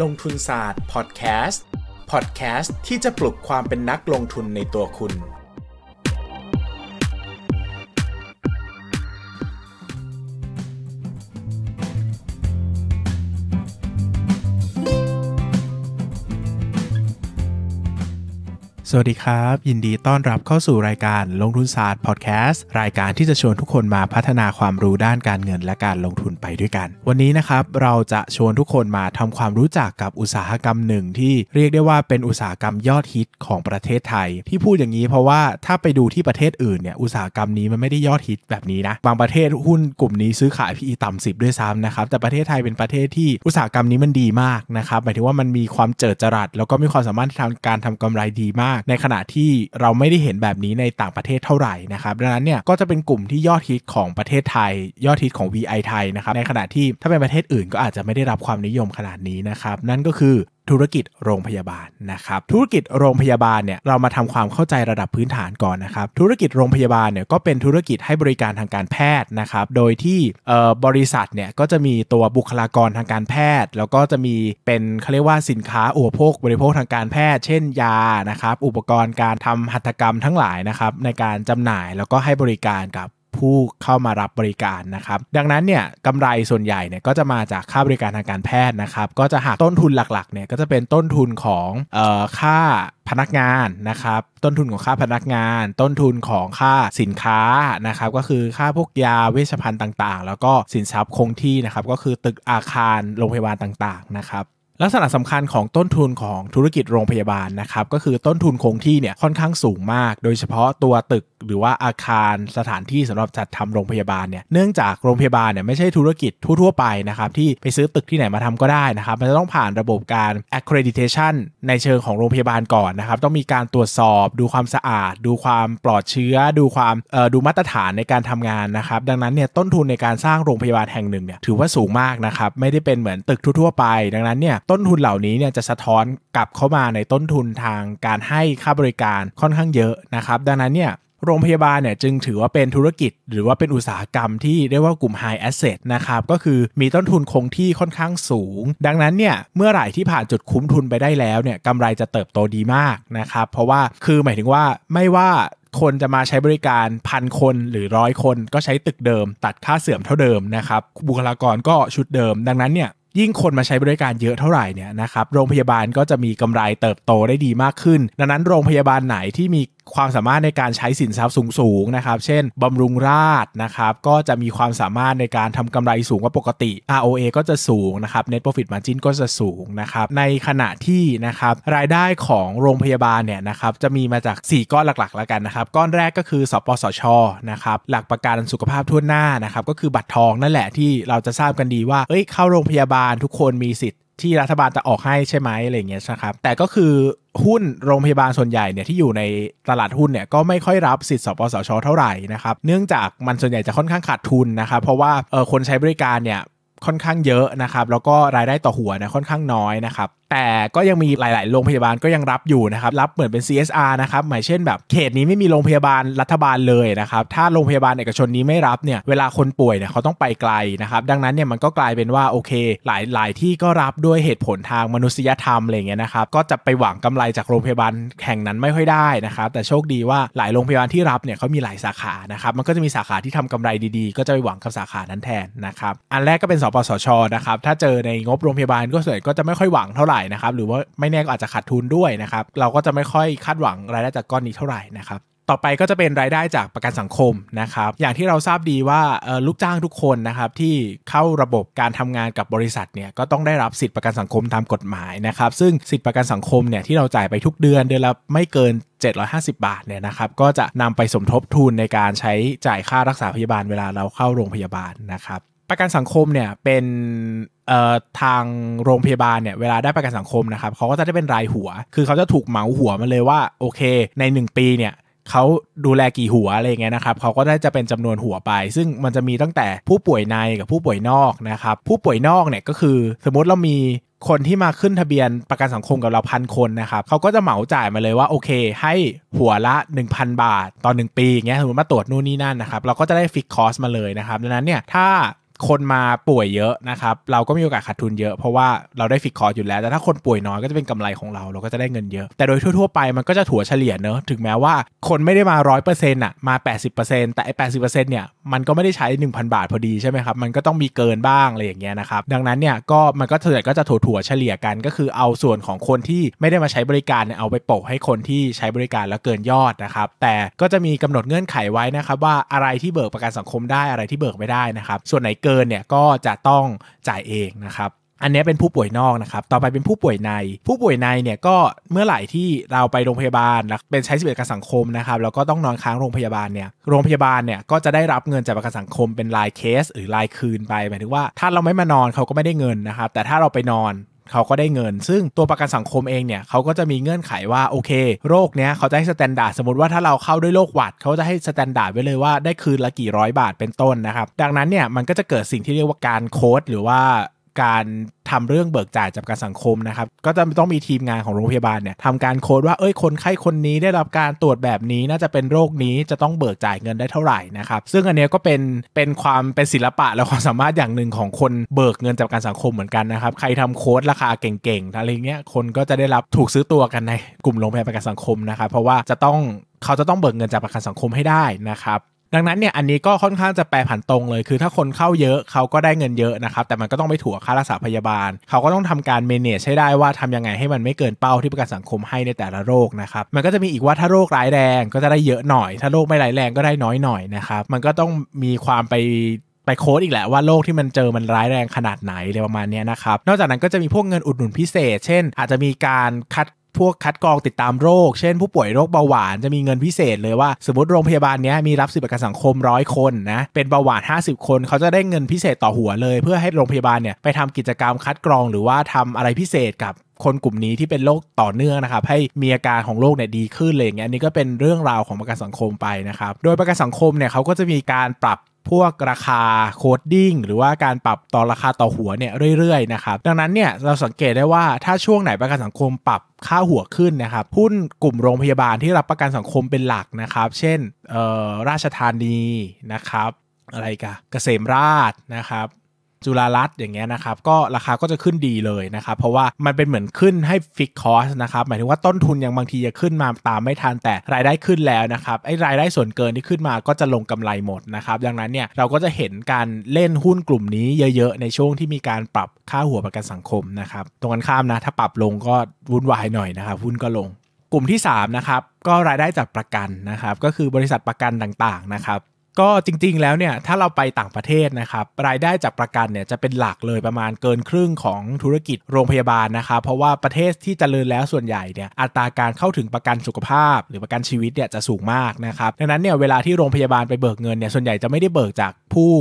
ลงทุนศาสตร์ พอดแคสต์ พอดแคสต์ที่จะปลุกความเป็นนักลงทุนในตัวคุณสวัสดีครับ ยินดีต้อนรับเข้าสู่รายการลงทุนศาสตร์พอดแคสต์รายการที่จะชวนทุกคนมาพัฒนาความรู้ด้านการเงินและการลงทุนไปด้วยกัน วันนี้นะครับเราจะชวนทุกคนมาทำความรู้จักกับอุตสาหกรรมหนึ่ง ที่เรียกได้ว่าเป็นอุตสาหกรรมยอดฮิตของประเทศไทย ที่พูดอย่างนี้เพราะว่าถ้าไปดูที่ประเทศอื่นเนี่ยอุตสาหกรรมนี้มันไม่ได้ยอดฮิตแบบนี้นะบางประเทศหุ้นกลุ่มนี้ซื้อขายพีต่ำสิบด้วยซ้ำนะครับแต่ประเทศไทยเป็นประเทศที่อุตสาหกรรมนี้มันดีมากนะครับหมายถึงว่ามันมีความเจิดจรัสแล้วก็มีความสามารถทางการทำกำไรดีมากในขณะที่เราไม่ได้เห็นแบบนี้ในต่างประเทศเท่าไหร่นะครับดังนั้นเนี่ยก็จะเป็นกลุ่มที่ยอดฮิตของประเทศไทย ยอดฮิตของ VI ไทยนะครับ ในขณะที่ถ้าเป็นประเทศอื่นก็อาจจะไม่ได้รับความนิยมขนาดนี้นะครับ นั่นก็คือธุรกิจโรงพยาบาลนะครับ ธุรกิจโรงพยาบาลเนี่ยเรามาทำความเข้าใจระดับพื้นฐานก่อนนะครับ ธุรกิจโรงพยาบาลเนี่ยก็เป็นธุรกิจให้บริการทางการแพทย์นะครับ โดยที่บริษัทเนี่ยก็จะมีตัวบุคลากรทางการแพทย์ แล้วก็จะมีเป็นเขาเรียกว่าสินค้าอุปโภคบริโภคทางการแพทย์ เช่น ยานะครับ อุปกรณ์การทำหัตถกรรมทั้งหลายนะครับในการจำหน่ายแล้วก็ให้บริการกับผู้เข้ามารับบริการนะครับ ดังนั้นเนี่ยกำไรส่วนใหญ่เนี่ยก็จะมาจากค่าบริการทางการแพทย์นะครับ ก็จะหักต้นทุนหลักๆเนี่ยก็จะเป็นต้นทุนของออค่าพนักงานนะครับ ต้นทุนของค่าพนักงาน ต้นทุนของค่าสินค้านะครับ ก็คือค่าพวกยาเวชภัณฑ์ต่างๆ แล้วก็สินทรัพย์คงที่นะครับ ก็คือตึกอาคารโรงพยาบาลต่างๆนะครับลักษณะสำคัญของต้นทุนของธุรกิจโรงพยาบาลนะครับก็คือต้นทุนคงที่เนี่ยค่อนข้างสูงมาก โดยเฉพาะตัวตึกหรือว่าอาคารสถานที่สำหรับจัดทำโรงพยาบาลเนี่ยเนื่องจากโรงพยาบาลเนี่ยไม่ใช่ธุรกิจทั่วๆไปนะครับที่ไปซื้อตึกที่ไหนมาทำก็ได้นะครับมันจะต้องผ่านระบบการ accreditation ในเชิงของโรงพยาบาลก่อนนะครับ ต้องมีการตรวจสอบดูความสะอาด ดูความปลอดเชื้อ ดูความเออดูมาตรฐานในการทำงานนะครับดังนั้นเนี่ยต้นทุนในการสร้างโรงพยาบาลแห่งหนึ่งเนี่ยถือว่าสูงมากนะครับไม่ได้เป็นเหมือนตึกทั่วๆไปดังนั้นเนี่ยต้นทุนเหล่านี้เนี่ยจะสะท้อนกลับเข้ามาในต้นทุนทางการให้ค่าบริการค่อนข้างเยอะนะครับดังนั้นเนี่ยโรงพยาบาลเนี่ยจึงถือว่าเป็นธุรกิจ หรือว่าเป็นอุตสาหกรรมที่เรียกว่ากลุ่ม High Asset นะครับก็คือมีต้นทุนคงที่ค่อนข้างสูง ดังนั้นเนี่ยเมื่อไหร่ที่ผ่านจุดคุ้มทุนไปได้แล้วเนี่ยกำไรจะเติบโตดีมากนะครับเพราะว่าคือหมายถึงว่าไม่ว่าคนจะมาใช้บริการพันคนหรือร้อยคนก็ใช้ตึกเดิม ตัดค่าเสื่อมเท่าเดิมนะครับบุคลากรก็ชุดเดิม ดังนั้นเนี่ยยิ่งคนมาใช้บริการเยอะเท่าไหร่เนี่ยนะครับโรงพยาบาลก็จะมีกำไรเติบโตได้ดีมากขึ้น ดังนั้นโรงพยาบาลไหนที่มีความสามารถในการใช้สินทรัพย์สูงๆนะครับ เช่น บำรุงราชนะครับ ก็จะมีความสามารถในการทำกำไรสูงกว่าปกติ ROA ก็จะสูงนะครับ Net Profit Margin ก็จะสูงนะครับ ในขณะที่นะครับรายได้ของโรงพยาบาลเนี่ยนะครับ จะมีมาจาก 4 ก้อนหลักๆ แล้วกันนะครับ ก้อนแรกก็คือ สปสช นะครับ หลักประกันสุขภาพทั่วหน้านะครับ ก็คือบัตรทองนั่นแหละที่เราจะทราบกันดีว่า เอ้ยเข้าโรงพยาบาลทุกคนมีสิทธิ์ที่รัฐบาลจะออกให้ใช่ไหมอะไรเงี้ยนะครับ แต่ก็คือหุ้นโรงพยาบาลส่วนใหญ่เนี่ยที่อยู่ในตลาดหุ้นเนี่ยก็ไม่ค่อยรับสิทธิ์สปสชเท่าไหร่นะครับเนื่องจากมันส่วนใหญ่จะค่อนข้างขาดทุนนะครับ เพราะว่าเออคนใช้บริการเนี่ยค่อนข้างเยอะนะครับ แล้วก็รายได้ต่อหัวนะค่อนข้างน้อยนะครับแต่ก็ยังมีหลาย ๆโรงพยาบาลก็ยังรับอยู่นะครับรับเหมือนเป็น CSR นะครับหมายเช่นแบบ เขตนี้ไม่มีโรงพยาบาลรัฐบาลเลยนะครับ ถ้าโรงพยาบาลเอกชนนี้ไม่รับเนี่ยเวลาคนป่วยเนี่ยเขาต้องไปไกลนะครับ ดังนั้นเนี่ยมันก็กลายเป็นว่า โอเคหลายๆที่ก็รับด้วยเหตุผลทางมนุษยธรรมอะไรเงี้ยนะครับก็จะไปหวังกำไรจากโรงพยาบาลแห่งนั้นไม่ค่อยได้นะครับแต่โชคดีว่าหลายโรงพยาบาลที่รับเนี่ยเขามีหลายสาขานะครับมันก็จะมีสาขาที่ทำกำไรดี ๆ ก็จะไปหวังกับสาขานั้นแทนนะครับอันแรกก็เป็นสปสชนะครับถ้าเจอในงบโรงพยาบาลก็ส่วนก็จะไม่ค่อยหวังเท่าไหร่นะครับหรือว่าไม่แน่ก็อาจจะขาดทุนด้วยนะครับเราก็จะไม่ค่อยคาดหวังรายได้จากก้อนนี้เท่าไหร่นะครับต่อไปก็จะเป็นรายได้จากประกันสังคมนะครับ อย่างที่เราทราบดีว่าลูกจ้างทุกคนนะครับที่เข้าระบบการทำงานกับบริษัทเนี่ยก็ต้องได้รับสิทธิประกันสังคมตามกฎหมายนะครับซึ่งสิทธิประกันสังคมเนี่ยที่เราจ่ายไปทุกเดือนเดือนละไม่เกิน 750 บาทเนี่ยนะครับ ก็จะนำไปสมทบทุนในการใช้จ่ายค่ารักษาพยาบาลเวลาเราเข้าโรงพยาบาลนะครับประกันสังคมเนี่ยเป็นทางโรงพยาบาลเนี่ยเวลาได้ประกันสังคมนะครับเขาก็จะได้เป็นรายหัว คือเขาจะถูกเหมาหัวมาเลยว่าโอเคใน 1 ปีเนี่ยเขาดูแลกี่หัว อะไรเงี้ยนะครับเขาก็ได้จะเป็นจำนวนหัวไป ซึ่งมันจะมีตั้งแต่ผู้ป่วยในกับผู้ป่วยนอกนะครับผู้ป่วยนอกเนี่ยก็คือสมมติเรามีคนที่มา ขึ้นทะเบียนประกันสังคมกับเราพันคนนะครับเขาก็จะเหมาจ่ายมาเลยว่าโอเค ให้หัวละ 1,000 บาทต่อ1ปีเงี้ยสมมติมาตรวจนู่นนี่นั่นนะครับเราก็จะได้ฟิกคอสมาเลยนะครับดังนั้นเนี่ยถ้าคนมาป่วยเยอะนะครับเราก็มีโอกาสขาดทุนเยอะ เพราะว่าเราได้ฟิกคอร์อยู่แล้ว แต่ถ้าคนป่วยน้อยก็จะเป็นกำไรของเราเราก็จะได้เงินเยอะ แต่โดยทั่วๆไปมันก็จะถั่วเฉลี่ยเนอะถึงแม้ว่าคนไม่ได้มาร้อยเปอร์์เซ็นตอ่ะมา80%แต่ไอ้แปเนี่ยมันก็ไม่ได้ใช้ 1,000 บาทพอดีใช่ไหมครับมันก็ต้องมีเกินบ้างอะไรอย่างเงี้ยนะครับดังนั้นเนี่ยก็มันก็เ่อนใหก็จะถั่วเฉลี่ยกันก็คือเอาส่วนของคนที่ไม่ได้มาใช้บริการเนี่ยเอาไปโปะให้คนที่ใช้บริการแล้วเกินยอดนะครับแต่ก็จะมีกำหนดเงื่อนไขไว้นะครับว่าอะไรที่เบิกประกันสังคมได้อะไรที่เบิกไม่ได้นะครับ ส่วนไหนเเกินเนี่ยก็จะต้องจ่ายเองนะครับ อันนี้เป็นผู้ป่วยนอกนะครับ ต่อไปเป็นผู้ป่วยใน ผู้ป่วยในเนี่ยก็เมื่อไหร่ที่เราไปโรงพยาบาลเป็นใช้สิทธิประกันสังคมนะครับ แล้วก็ต้องนอนค้างโรงพยาบาลเนี่ย โรงพยาบาลเนี่ยก็จะได้รับเงินจากประกันสังคมเป็นรายเคส หรือรายคืนไปหมายถึงว่าถ้าเราไม่มานอนเขาก็ไม่ได้เงินนะครับ แต่ถ้าเราไปนอนเขาก็ได้เงิน ซึ่งตัวประกันสังคมเองเนี่ย เขาก็จะมีเงื่อนไขว่า โอเคโรคเนี้ย เขาจะให้สแตนดาร์ดสมมติว่าถ้าเราเข้าด้วยโรคหวัด เขาจะให้สแตนดาร์ดไว้เลยว่าได้คืนละกี่ร้อยบาทเป็นต้นนะครับดังนั้นเนี่ย มันก็จะเกิดสิ่งที่เรียกว่าการโค้ด หรือว่าการทำเรื่องเบิกจ่ายจากกันสังคมนะครับก็จะต้องมีทีมงานของโรงพยาบาลเนี่ยทำการโค้ดว่าเอ้ยคนไข้คนนี้ได้รับการตรวจแบบนี้น่าจะเป็นโรคนี้จะต้องเบิกจ่ายเงินได้เท่าไหร่นะครับซึ่งอันนี้ก็เป็นเป็นความเป็นศิลปะและความสามารถอย่างหนึ่งของคนเบิกเงินจากกันสังคมเหมือนกันนะครับ ใครทำโค้ดราคาเก่งๆอะไรเงี้ยคนก็จะได้รับถูกซื้อตัวกันในกลุ่มโรงพยาบาลประกันสังคมนะครับเพราะว่าจะต้องเขาจะต้องเบิกเงินจากประกันสังคมให้ได้นะครับดังนั้นเนี่ยอันนี้ก็ค่อนข้างจะแปรผันตรงเลย คือถ้าคนเข้าเยอะเขาก็ได้เงินเยอะนะครับแต่มันก็ต้องไปถัวค่ารักษาพยาบาล เขาก็ต้องทำการเมเนจให้ได้ว่าทำยังไงให้มันไม่เกินเป้าที่ประกันสังคมให้ในแต่ละโรคนะครับมันก็จะมีอีกว่าถ้าโรคร้ายแรง ก็จะได้เยอะหน่อย ถ้าโรคไม่ร้ายแรงก็ได้น้อยหน่อยนะครับมันก็ต้องมีความไปไปโค้ดอีกแหละว่าโรคที่มันเจอมันร้ายแรงขนาดไหนอะไรประมาณนี้นะครับนอกจากนั้นก็จะมีพวกเงินอุดหนุนพิเศษ เช่น อาจจะมีการคัดพวกคัดกรองติดตามโรคเช่นผู้ป่วยโรคเบาหวานจะมีเงินพิเศษเลยว่าสมมติโรงพยาบาลนี้มีรับสิทธิประกันสังคมร้อยคนนะเป็นเบาหวาน50 คนเขาจะได้เงินพิเศษต่อหัวเลย เพื่อให้โรงพยาบาลเนี่ยไปทำกิจกรรมคัดกรอง หรือว่าทำอะไรพิเศษกับคนกลุ่มนี้ที่เป็นโรคต่อเนื่องนะครับให้มีอาการของโรคเนี่ยดีขึ้นเลยอย่างเงี้ยนี่ก็เป็นเรื่องราวของประกันสังคมไปนะครับ โดยประกันสังคมเนี่ยเขาก็จะมีการปรับพวกราคาโคดดิ้งหรือว่าการปรับต่อราคาต่อหัวเนี่ยเรื่อยๆนะครับดังนั้นเนี่ยเราสังเกตได้ว่าถ้าช่วงไหนประกันสังคมปรับค่าหัวขึ้นนะครับหุ้นกลุ่มโรงพยาบาลที่รับประกันสังคมเป็นหลักนะครับ เช่น ราชธานีนะครับ อะไรกะเกษมราชนะครับจุฬารัตอย่างเงี้ยนะครับ ก็ราคาก็จะขึ้นดีเลยนะครับ เพราะว่ามันเป็นเหมือนขึ้นให้ฟิกคอสนะครับหมายถึงว่าต้นทุนยังบางทีจะขึ้นมาตามไม่ทัน แต่รายได้ขึ้นแล้วนะครับไอ้รายได้ส่วนเกินที่ขึ้นมาก็จะลงกำไรหมดนะครับดังนั้นเนี่ยเราก็จะเห็นการเล่นหุ้นกลุ่มนี้เยอะๆ ในช่วงที่มีการปรับค่าหัวประกันสังคมนะครับ ตรงกันข้ามนะ ถ้าปรับลงก็วุ่นวายหน่อยนะครับ หุ้นก็ลง กลุ่มที่3นะครับก็รายได้จากประกันนะครับ ก็คือบริษัทประกันต่างๆนะครับก็จริงๆ แล้วเนี่ยถ้าเราไปต่างประเทศนะครับรายได้จากประกันเนี่ยจะเป็นหลักเลยประมาณเกินครึ่งของธุรกิจโรงพยาบาลนะครับเพราะว่าประเทศที่จเจริญแล้วส่วนใหญ่เนี่ยอัตราการเข้าถึงประกันสุขภาพ หรือประกันชีวิตเนี่ยจะสูงมากนะครับดังนั้นเนี่ยเวลาที่โรงพยาบาลไปเบิกเงินเนี่ยส่วนใหญ่จะไม่ได้เบิกจากผู้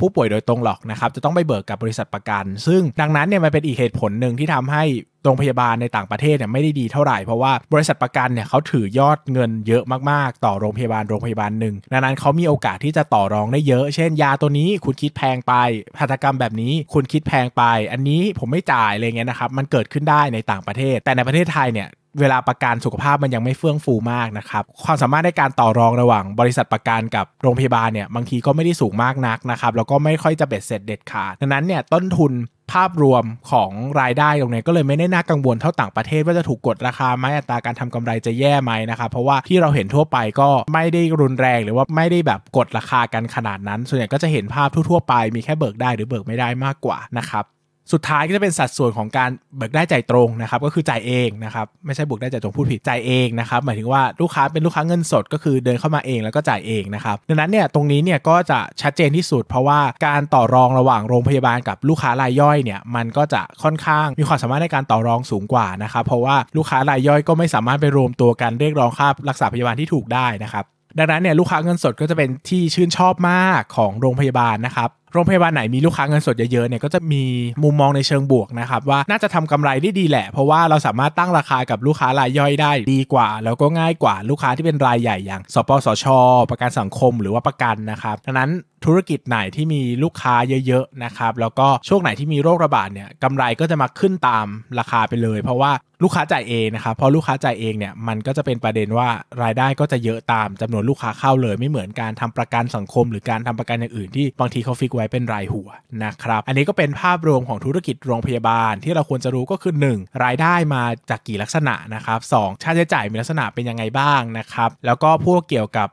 ผู้ป่วยโดยตรงหรอกนะครับจะต้องไปเบิกกับบริษัทประกัน ซึ่งดังนั้นเนี่ยมันเป็นอีกเหตุผลหนึ่งที่ทำให้โรงพยาบาลในต่างประเทศเนี่ยไม่ได้ดีเท่าไหร่เพราะว่าบริษัทประกันเนี่ยเขาถือยอดเงินเยอะมาก ๆต่อโรงพยาบาลโรงพยาบาลหนึ่งดังนั้นเขามีโอกาสที่จะต่อรองได้เยอะ เช่น ยาตัวนี้คุณคิดแพงไปหัตกรรมแบบนี้คุณคิดแพงไป อันนี้ผมไม่จ่ายอะไรเงี้ยนะครับมันเกิดขึ้นได้ในต่างประเทศ แต่ในประเทศไทยเนี่ยเวลาประกันสุขภาพมันยังไม่เฟื่องฟูมากนะครับ ความสามารถในการต่อรองระหว่างบริษัทประกันกับโรงพยาบาลเนี่ยบางทีก็ไม่ได้สูงมากนักนะครับ แล้วก็ไม่ค่อยจะเบ็ดเสร็จเด็ดขาด ดังนั้นเนี่ยต้นทุนภาพรวมของรายได้ตรงนี้ก็เลยไม่ได้น่ากังวลเท่าต่างประเทศว่าจะถูกกดราคาไหมอัตราการทำกำไรจะแย่ไหมนะครับ เพราะว่าที่เราเห็นทั่วไปก็ไม่ได้รุนแรง หรือว่าไม่ได้แบบกดราคากันขนาดนั้น ส่วนใหญ่ก็จะเห็นภาพทั่ว ๆ ไป มีแค่เบิกได้หรือเบิกไม่ได้มากกว่านะครับสุดท้ายก็จะเป็นสัดส่วนของการเบิกได้จ่ายตรงนะครับก็คือจ่ายเองนะครับไม่ใช่บุกได้จ่ายตรงพูดผิดจ่ายเองนะครับหมายถึงว่าลูกค้าเป็นลูกค้าเงินสดก็คือเดินเข้ามาเองแล้วก็จ่ายเองนะครับดังนั้นเนี่ยตรงนี้เนี่ยก็จะชัดเจนที่สุด เพราะว่าการต่อรองระหว่างโรงพยาบาลกับลูกค้ารายย่อยเนี่ยมันก็จะค่อนข้างมีความสามารถในการต่อรองสูงกว่านะครับเพราะว่าลูกค้ารายย่อยก็ไม่สามารถไปรวมตัวกันเรียกร้องค่ารักษาพยาบาลที่ถูกได้นะครับดังนั้นเนี่ยลูกค้าเงินสดก็จะเป็นที่ชื่นชอบมากของโรงพยาบาลนะครับโรงพยาบาลไหนมีลูกค้าเงินสดเยอะๆเนี่ยก็จะมีมุมมองในเชิงบวกนะครับ ว่าน่าจะทำกำไรได้ดีแหละเพราะว่าเราสามารถตั้งราคากับลูกค้ารายย่อยได้ดีกว่าแล้วก็ง่ายกว่าลูกค้าที่เป็นรายใหญ่อย่าง สปสช ประกันสังคมหรือว่าประกันนะครับดังนั้นธุรกิจไหนที่มีลูกค้าเยอะๆนะครับแล้วก็ช่วงไหนที่มีโรคระบาดเนี่ยกำไรก็จะมาขึ้นตามราคาไปเลย เพราะว่าลูกค้าจ่ายเองนะครับพอลูกค้าจ่ายเองเนี่ยมันก็จะเป็นประเด็นว่ารายได้ก็จะเยอะตามจำนวนลูกค้าเข้าเลย ไม่เหมือนการทำประกันสังคม หรือการทำประกันอย่างอื่นที่บางทีเขาฟิกไว้เป็นรายหัวนะครับ อันนี้ก็เป็นภาพรวมของธุรกิจโรงพยาบาลที่เราควรจะรู้ก็คือ 1 รายได้มาจากกี่ลักษณะนะครับสค่าใช้จ่ายมีลักษณะเป็นยังไงบ้างนะครับ แล้วก็พวกเกี่ยวกับ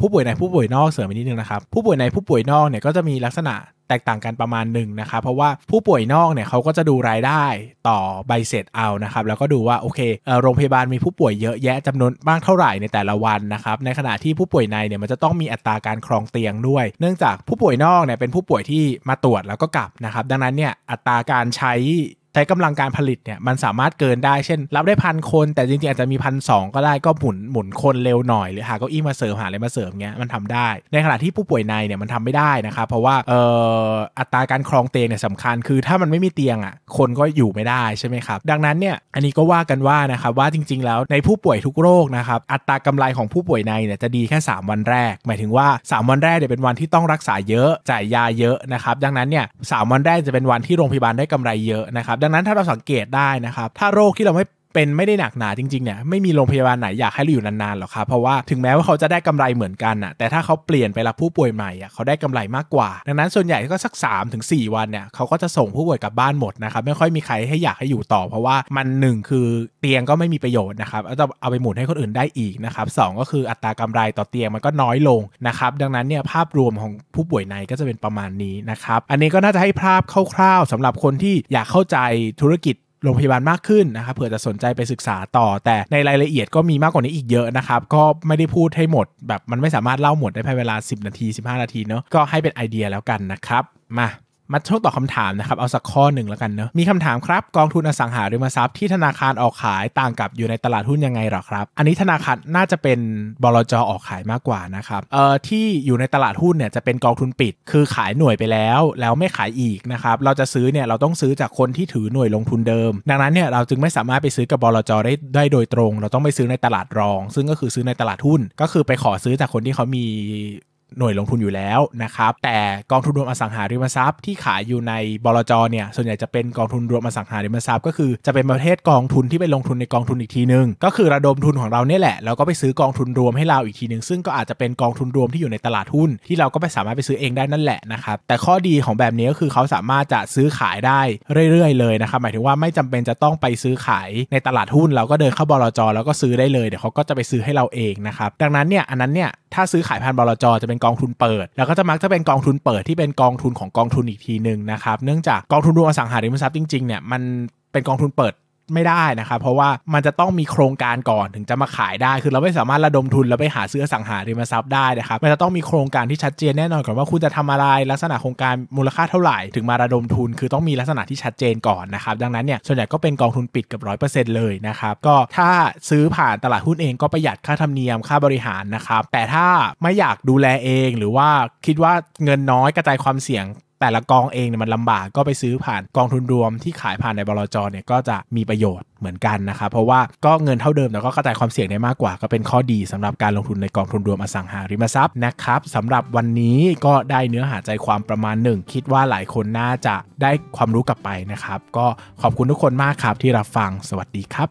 ผู้ป่วยในผู้ป่วยนอกเสริมอีกนิดนึงนะครับผู้ป่วยในผู้ป่วยนอกเนี่ยก็จะมีลักษณะแตกต่างกันประมาณหนึ่งนะครับเพราะว่าผู้ป่วยนอกเนี่ยเขาก็จะดูรายได้ต่อใบเสร็จเอานะครับแล้วก็ดูว่าโอเคโรงพยาบาลมีผู้ป่วยเยอะแยะจำนวนมากเท่าไหร่ในแต่ละวันนะครับในขณะที่ผู้ป่วยในเนี่ยมันจะต้องมีอัตราการครองเตียงด้วย เนื่องจากผู้ป่วยนอกเนี่ยเป็นผู้ป่วยที่มาตรวจแล้วก็กลับนะครับดังนั้นเนี่ยอัตราการใช้ใช้กำลังการผลิตเนี่ยมันสามารถเกินได้เช่น รับได้พันคน แต่จริงๆอาจจะมีพันสองก็ได้ก็หมุนหมุนคนเร็วหน่อยหรือ หาเก้าอี้มาเสริมหาอะไรมาเสริมเงี้ยมันทำได้ ในขณะที่ผู้ป่วยในเนี่ยมันทำไม่ได้นะครับ เพราะว่าเอ่ออัตราการครองเตียงเนี่ยสำคัญคือถ้ามันไม่มีเตียงอ่ะคนก็อยู่ไม่ได้ใช่ไหมครับ ดังนั้นเนี่ยอันนี้ก็ว่ากันว่านะครับว่าจริงๆแล้วในผู้ป่วยทุกโรคนะครับอัตรากำไรของผู้ป่วยในเนี่ยจะดีแค่ 3 วันแรก หมายถึงว่า 3 วันแรกเนี่ยเป็นวันที่ต้องรักษาเยอะจ่ายยาเยอะนะครับดังนั้นเนี่ยสวันแรกจะเป็นวันที่โรงพยาบาลได้กำไรเยอะนะครับดังนั้นถ้าเราสังเกตได้นะครับ ถ้าโรคที่เราไม่เป็นไม่ได้หนักหนาจริงๆเนี่ยไม่มีโรงพยาบาลไหนอยากให้เราอยู่นานๆหรอกครับเพราะว่าถึงแม้ว่าเขาจะได้กำไรเหมือนกันอะแต่ถ้าเขาเปลี่ยนไปรับผู้ป่วยใหม่อะเขาได้กำไรมากกว่า ดังนั้นส่วนใหญ่ก็สัก3-4ถึงวันเนี่ยเขาก็จะส่งผู้ป่วยกลับบ้านหมดนะครับไม่ค่อยมีใครให้อยากให้อยู่ต่อ เพราะว่ามันหนึ่งคือเตียงก็ไม่มีประโยชน์นะครับเอาจะเอาไปหมุนให้คนอื่นได้อีกนะครับสก็คืออัตรากำไรต่อเตียงมันก็น้อยลงนะครับดังนั้นเนี่ยภาพรวมของผู้ป่วยในก็จะเป็นประมาณนี้นะครับอันนี้ก็น่าจะให้ภาพคร่าวๆ สำหรับคนที่อยากเข้าใจธุรกิจโรงพยาบาลมากขึ้นนะครับเผื่อจะสนใจไปศึกษาต่อ แต่ในรายละเอียดก็มีมากกว่านี้อีกเยอะนะครับ ก็ไม่ได้พูดให้หมดแบบมันไม่สามารถเล่าหมดได้ภายเวลา 10 นาที 15 นาทีเนาะก็ให้เป็นไอเดียแล้วกันนะครับมามาช่วงตอบคาถามนะครับเอาสักข้อหนึ่งแล้วกันเนอะมีคำถามครับกองทุนอสังหาริมทรัพย์ ที่ธนาคารออกขายต่างกับอยู่ในตลาดหุ้นยังไงหรอครับ อันนี้ธนาคารน่าจะเป็นบลจออกขายมากกว่านะครับเอ่อที่อยู่ในตลาดหุ้นเนี่ยจะเป็นกองทุนปิด คือขายหน่วยไปแล้ว แล้วไม่ขายอีกนะครับเราจะซื้อเนี่ยเราต้องซื้อจากคนที่ถือหน่วยลงทุนเดิม ดังนั้นเนี่ยเราจึงไม่สามารถไปซื้อกับบลจได้ได้โดยตรง เราต้องไปซื้อในตลาดรอง ซึ่งก็คือซื้อในตลาดหุ้น ก็คือไปขอซื้อจากคนที่เขามีหน่วยลงทุนอยู่แล้วนะครับแต่กองทุนรวมอสังหาริมทรัพย์ที่ขายอยู่ในบลจเนี่ยส่วนใหญ่จะเป็น กองทุนรวมอสังหาริมทรัพย์ ก็คือ จะเป็นประเภทกองทุนที่ไปลงทุนใน กองทุนอีกทีนึง ก็คือระดมทุนของเราเนี่ยแหละแล้วก็ไปซื้อกองทุนรวมให้เราอีกทีนึง ซึ่งก็อาจจะเป็นกองทุนรวมที่อยู่ในตลาดหุ้นที่เราก็ไปสามารถไปซื้อเองได้นั่นแหละนะครับแต่ข้อดีของแบบนี้ก็คือเขาสามารถจะซื้อขายได้เรื่อยๆเลยนะครับหมายถึงว่าไม่จำเป็นจะต้องไปซื้อขายในตลาดหุ้นเราก็เดินเข้าบลจแล้วก็ซื้อได้เลยเดี๋ยวเขาก็จะไปซื้อให้เราเองนะครับดังนั้นเนี่ยอันนั้นเนี่ยถ้าซื้อขายผ่านบลจจะเป็นกองทุนเปิด แล้วก็จะมักจะเป็นกองทุนเปิดที่เป็นกองทุนของกองทุนอีกทีหนึ่งนะครับ เนื่องจากกองทุนรวมอสังหาริมทรัพย์จริง ๆ เนี่ย มันเป็นกองทุนเปิดไม่ได้นะครับ เพราะว่ามันจะต้องมีโครงการก่อนถึงจะมาขายได้ คือเราไม่สามารถระดมทุนแล้วไปหาซื้อสังหาริมทรัพย์ได้นะครับมันจะต้องมีโครงการที่ชัดเจนแน่นอนก่อนว่าคุณจะทำอะไรลักษณะโครงการมูลค่าเท่าไหร่ถึงมาระดมทุนคือต้องมีลักษณะที่ชัดเจนก่อนนะครับดังนั้นเนี่ยส่วนใหญ่ก็เป็นกองทุนปิดกับร้อยเปอร์เซ็นต์เลยนะครับ ก็ถ้าซื้อผ่านตลาดหุ้นเองก็ประหยัดค่าธรรมเนียมค่าบริหารนะครับ แต่ถ้าไม่อยากดูแลเองหรือว่าคิดว่าเงินน้อยกระจายความเสี่ยงแต่ละกองเองเนี่ยมันลำบากก็ไปซื้อผ่านกองทุนรวมที่ขายผ่านในบลจ เนี่ย ก็จะมีประโยชน์เหมือนกันนะครับ เพราะว่าก็เงินเท่าเดิมแต่ก็กระจายความเสี่ยงได้มากกว่า ก็เป็นข้อดีสำหรับการลงทุนในกองทุนรวมอสังหาริมทรัพย์นะครับสำหรับวันนี้ก็ได้เนื้อหาใจความประมาณหนึ่งคิดว่าหลายคนน่าจะได้ความรู้กลับไปนะครับ ก็ขอบคุณทุกคนมากครับที่รับฟังสวัสดีครับ